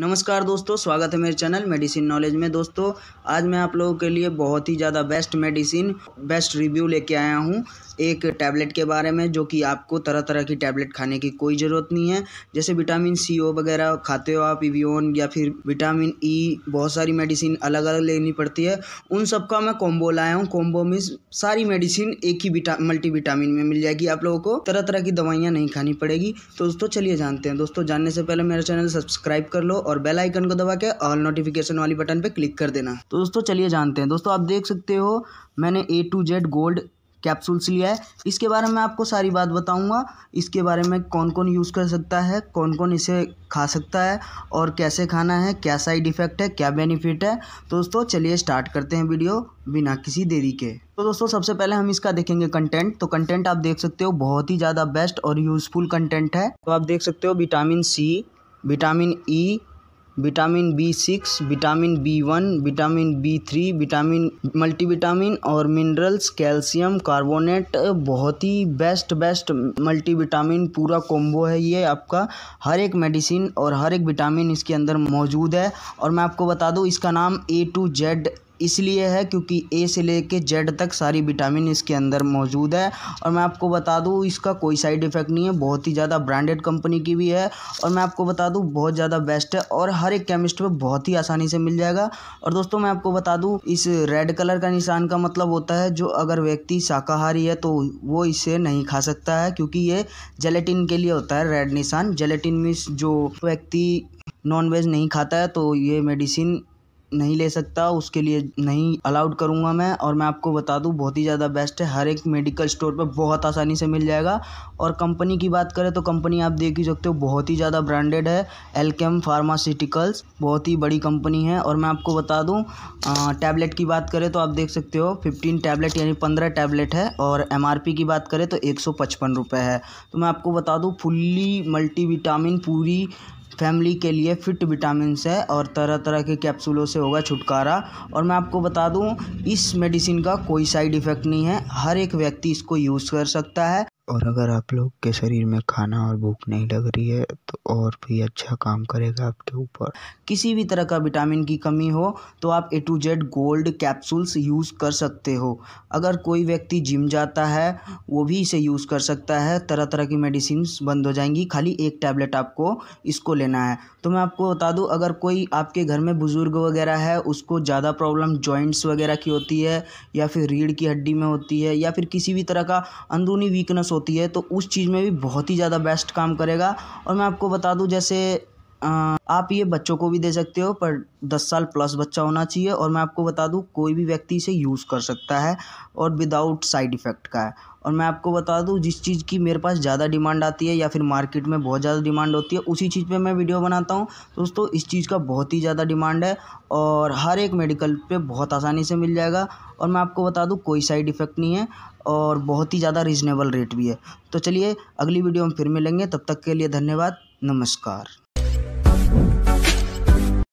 नमस्कार दोस्तों स्वागत है मेरे चैनल मेडिसिन नॉलेज में दोस्तों आज मैं आप लोगों के लिए बहुत ही ज़्यादा बेस्ट मेडिसिन बेस्ट रिव्यू लेके आया हूँ एक टैबलेट के बारे में जो कि आपको तरह तरह की टैबलेट खाने की कोई ज़रूरत नहीं है जैसे विटामिन सी ओ वगैरह खाते हो आप इवियोन या फिर विटामिन ई e, बहुत सारी मेडिसिन अलग अलग लेनी पड़ती है उन सब का मैं कॉम्बो लाया हूँ कॉम्बो में सारी मेडिसिन एक ही विटा मल्टी विटामिन में मिल जाएगी आप लोगों को तरह तरह की दवाइयाँ नहीं खानी पड़ेगी तो दोस्तों चलिए जानते हैं दोस्तों जानने से पहले मेरा चैनल सब्सक्राइब कर लो और बेल आइकन को दबा के ऑल नोटिफिकेशन वाली बटन पर क्लिक कर देना तो दोस्तों चलिए जानते हैं दोस्तों आप देख सकते हो मैंने A to Z gold capsules लिया है इसके बारे में आपको सारी बात बताऊंगा इसके बारे में कौन कौन यूज़ कर सकता है कौन कौन इसे खा सकता है और कैसे खाना है क्या साइड इफ़ेक्ट है क्या बेनिफिट है तो दोस्तों चलिए स्टार्ट करते हैं वीडियो बिना किसी देरी के तो दोस्तों सबसे पहले हम इसका देखेंगे कंटेंट तो कंटेंट आप देख सकते हो बहुत ही ज़्यादा बेस्ट और यूज़फुल कंटेंट है तो आप देख सकते हो vitamin C vitamin E e, vitamin B six vitamin B one vitamin B three vitamin multivitamin और मिनरल्स कैल्शियम कार्बोनेट बहुत ही बेस्ट बेस्ट मल्टीविटामिन पूरा कॉम्बो है ये आपका हर एक मेडिसिन और हर एक विटामिन इसके अंदर मौजूद है और मैं आपको बता दूँ इसका नाम ए टू जेड इसलिए है क्योंकि ए से लेके जेड तक सारी विटामिन इसके अंदर मौजूद है और मैं आपको बता दूँ इसका कोई साइड इफ़ेक्ट नहीं है बहुत ही ज़्यादा ब्रांडेड कंपनी की भी है और मैं आपको बता दूँ बहुत ज़्यादा बेस्ट है और हर एक केमिस्ट पे बहुत ही आसानी से मिल जाएगा और दोस्तों मैं आपको बता दूँ इस रेड कलर का निशान का मतलब होता है जो अगर व्यक्ति शाकाहारी है तो वो इसे नहीं खा सकता है क्योंकि ये जेलेटिन के लिए होता है रेड निशान जेलेटिन मीन्स जो व्यक्ति नॉन वेज नहीं खाता है तो ये मेडिसिन नहीं ले सकता उसके लिए नहीं अलाउड करूँगा मैं और मैं आपको बता दूँ बहुत ही ज़्यादा बेस्ट है हर एक मेडिकल स्टोर पर बहुत आसानी से मिल जाएगा और कंपनी की बात करें तो कंपनी आप देख ही सकते हो बहुत ही ज़्यादा ब्रांडेड है एलकेम फार्मास्यूटिकल्स बहुत ही बड़ी कंपनी है और मैं आपको बता दूँ टैबलेट की बात करें तो आप देख सकते हो फिफ्टीन टैबलेट यानी पंद्रह टैबलेट है और एम की बात करें तो एक है तो मैं आपको बता दूँ फुल्ली मल्टी पूरी फैमिली के लिए फ़िट विटामिन है और तरह तरह के कैप्सूलों से होगा छुटकारा और मैं आपको बता दूं इस मेडिसिन का कोई साइड इफ़ेक्ट नहीं है हर एक व्यक्ति इसको यूज़ कर सकता है और अगर आप लोग के शरीर में खाना और भूख नहीं लग रही है तो और भी अच्छा काम करेगा आपके ऊपर किसी भी तरह का विटामिन की कमी हो तो आप A to Z gold capsules use कर सकते हो अगर कोई व्यक्ति जिम जाता है वो भी इसे यूज़ कर सकता है तरह तरह की मेडिसिन बंद हो जाएंगी खाली एक टैबलेट आपको इसको लेना है तो मैं आपको बता दूँ अगर कोई आपके घर में बुज़ुर्ग वगैरह है उसको ज़्यादा प्रॉब्लम जॉइंट्स वगैरह की होती है या फिर रीढ़ की हड्डी में होती है या फिर किसी भी तरह का अंदरूनी वीकनेस होती है तो उस चीज़ में भी बहुत ही ज़्यादा बेस्ट काम करेगा और मैं आपको बता दूँ जैसे आप ये बच्चों को भी दे सकते हो पर दस साल प्लस बच्चा होना चाहिए और मैं आपको बता दूँ कोई भी व्यक्ति इसे यूज़ कर सकता है और विदाउट साइड इफ़ेक्ट का है और मैं आपको बता दूँ जिस चीज़ की मेरे पास ज़्यादा डिमांड आती है या फिर मार्केट में बहुत ज़्यादा डिमांड होती है उसी चीज़ पर मैं वीडियो बनाता हूँ दोस्तों इस चीज़ का बहुत ही ज़्यादा डिमांड है और हर एक मेडिकल पर बहुत आसानी से मिल जाएगा और मैं आपको बता दूँ कोई साइड इफ़ेक्ट नहीं है और बहुत ही ज़्यादा रिजनेबल रेट भी है तो चलिए अगली वीडियो में फिर मिलेंगे तब तक के लिए धन्यवाद नमस्कार